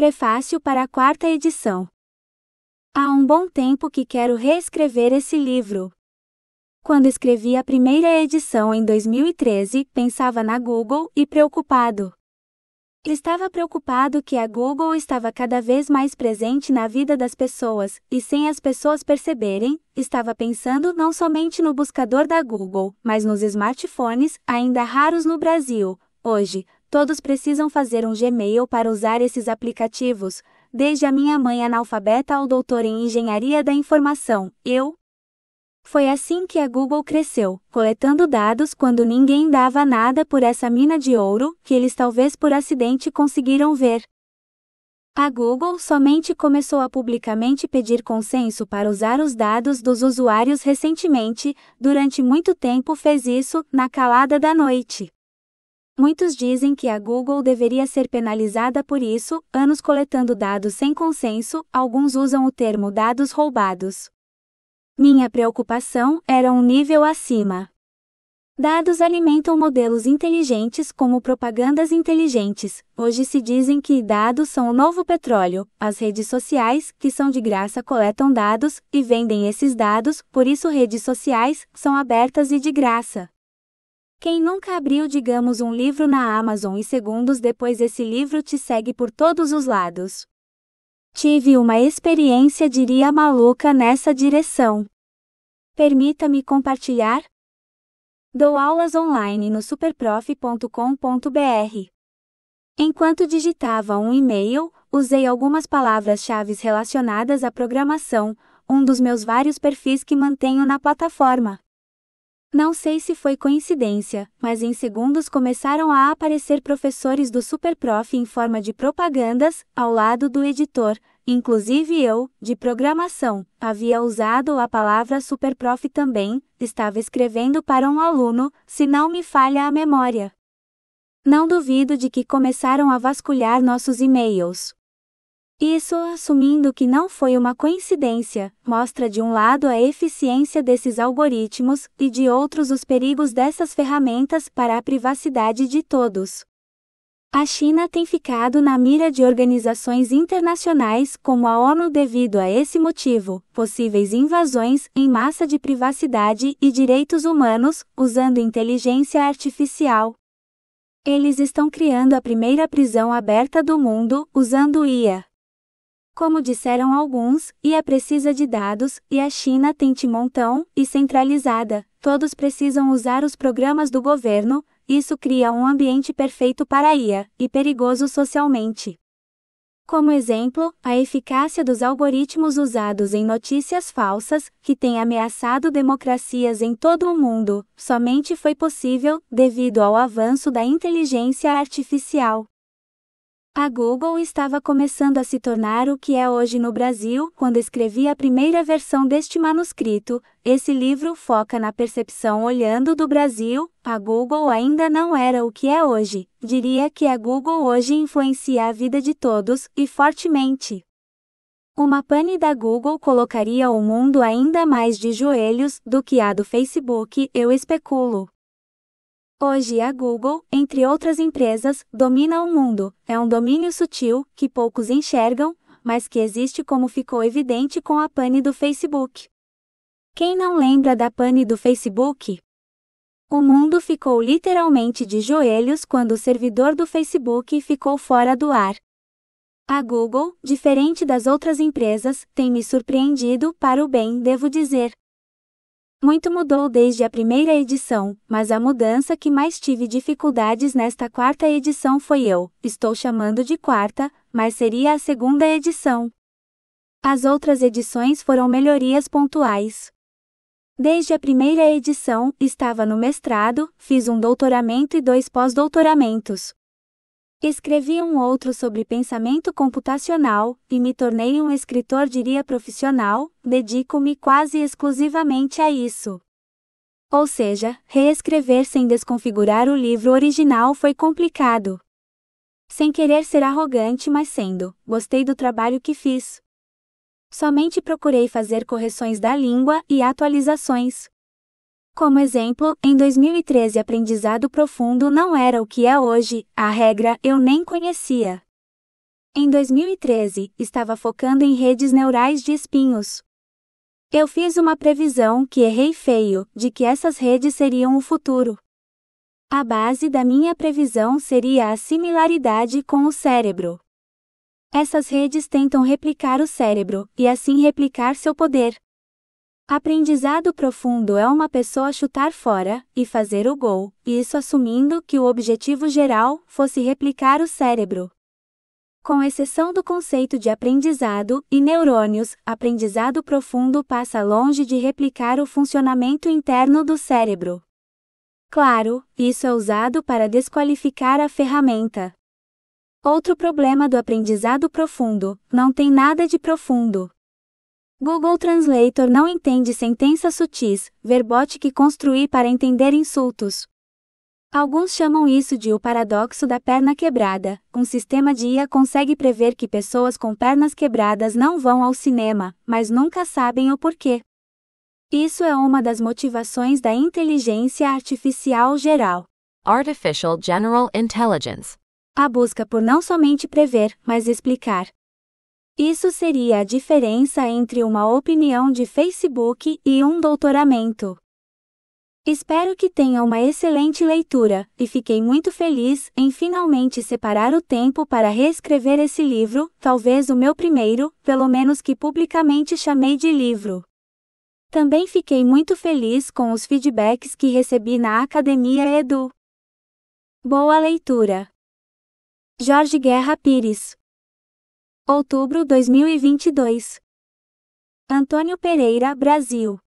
Prefácio para a quarta edição. Há um bom tempo que quero reescrever esse livro. Quando escrevi a primeira edição em 2013, pensava na Google e preocupado. Estava preocupado que a Google estava cada vez mais presente na vida das pessoas, e sem as pessoas perceberem, estava pensando não somente no buscador da Google, mas nos smartphones, ainda raros no Brasil. Hoje, Todos precisam fazer um Gmail para usar esses aplicativos, desde a minha mãe analfabeta ao doutor em engenharia da informação, eu. Foi assim que a Google cresceu, coletando dados quando ninguém dava nada por essa mina de ouro que eles talvez por acidente conseguiram ver. A Google somente começou a publicamente pedir consenso para usar os dados dos usuários recentemente, durante muito tempo fez isso, na calada da noite. Muitos dizem que a Google deveria ser penalizada por isso, anos coletando dados sem consenso, alguns usam o termo dados roubados. Minha preocupação era um nível acima. Dados alimentam modelos inteligentes como propagandas inteligentes. Hoje se dizem que dados são o novo petróleo. As redes sociais, que são de graça, coletam dados e vendem esses dados, por isso redes sociais são abertas e de graça. Quem nunca abriu, digamos, um livro na Amazon e segundos depois esse livro te segue por todos os lados? Tive uma experiência, diria maluca, nessa direção. Permita-me compartilhar? Dou aulas online no superprof.com.br. Enquanto digitava um e-mail, usei algumas palavras-chave relacionadas à programação, um dos meus vários perfis que mantenho na plataforma. Não sei se foi coincidência, mas em segundos começaram a aparecer professores do Superprof em forma de propagandas, ao lado do editor, inclusive eu, de programação, havia usado a palavra Superprof também, estava escrevendo para um aluno, se não me falha a memória. Não duvido de que começaram a vasculhar nossos e-mails. Isso, assumindo que não foi uma coincidência, mostra de um lado a eficiência desses algoritmos e de outros os perigos dessas ferramentas para a privacidade de todos. A China tem ficado na mira de organizações internacionais como a ONU devido a esse motivo, possíveis invasões em massa de privacidade e direitos humanos, usando inteligência artificial. Eles estão criando a primeira prisão aberta do mundo, usando IA. Como disseram alguns, e é precisa de dados, e a China tem timontão, e centralizada, todos precisam usar os programas do governo, isso cria um ambiente perfeito para IA, e perigoso socialmente. Como exemplo, a eficácia dos algoritmos usados em notícias falsas, que tem ameaçado democracias em todo o mundo, somente foi possível devido ao avanço da inteligência artificial. A Google estava começando a se tornar o que é hoje no Brasil quando escrevi a primeira versão deste manuscrito. Esse livro foca na percepção olhando do Brasil. A Google ainda não era o que é hoje. Diria que a Google hoje influencia a vida de todos, e fortemente. Uma pane da Google colocaria o mundo ainda mais de joelhos do que a do Facebook, eu especulo. Hoje a Google, entre outras empresas, domina o mundo. É um domínio sutil, que poucos enxergam, mas que existe como ficou evidente com a pane do Facebook. Quem não lembra da pane do Facebook? O mundo ficou literalmente de joelhos quando o servidor do Facebook ficou fora do ar. A Google, diferente das outras empresas, tem me surpreendido para o bem, devo dizer. Muito mudou desde a primeira edição, mas a mudança que mais tive dificuldades nesta quarta edição foi eu, estou chamando de quarta, mas seria a segunda edição. As outras edições foram melhorias pontuais. Desde a primeira edição, estava no mestrado, fiz um doutoramento e dois pós-doutoramentos. Escrevi um outro sobre pensamento computacional, e me tornei um escritor, diria profissional, dedico-me quase exclusivamente a isso. Ou seja, reescrever sem desconfigurar o livro original foi complicado. Sem querer ser arrogante, mas sendo, gostei do trabalho que fiz. Somente procurei fazer correções da língua e atualizações, como exemplo, em 2013 aprendizado profundo não era o que é hoje, a regra eu nem conhecia. Em 2013, estava focando em redes neurais de espinhos. Eu fiz uma previsão que errei feio, de que essas redes seriam o futuro. A base da minha previsão seria a similaridade com o cérebro. Essas redes tentam replicar o cérebro e assim replicar seu poder. Aprendizado profundo é uma pessoa chutar fora e fazer o gol, isso assumindo que o objetivo geral fosse replicar o cérebro. Com exceção do conceito de aprendizado e neurônios, aprendizado profundo passa longe de replicar o funcionamento interno do cérebro. Claro, isso é usado para desqualificar a ferramenta. Outro problema do aprendizado profundo: não tem nada de profundo. Google Translator não entende sentenças sutis, verbote que construí para entender insultos. Alguns chamam isso de o paradoxo da perna quebrada. Um sistema de IA consegue prever que pessoas com pernas quebradas não vão ao cinema, mas nunca sabem o porquê. Isso é uma das motivações da inteligência artificial geral. Artificial General Intelligence. A busca por não somente prever, mas explicar. Isso seria a diferença entre uma opinião de Facebook e um doutoramento. Espero que tenha uma excelente leitura, e fiquei muito feliz em finalmente separar o tempo para reescrever esse livro, talvez o meu primeiro, pelo menos que publicamente chamei de livro. Também fiquei muito feliz com os feedbacks que recebi na Academia Edu. Boa leitura! Jorge Guerra Pires Outubro 2022. Antônio Pereira, Brasil.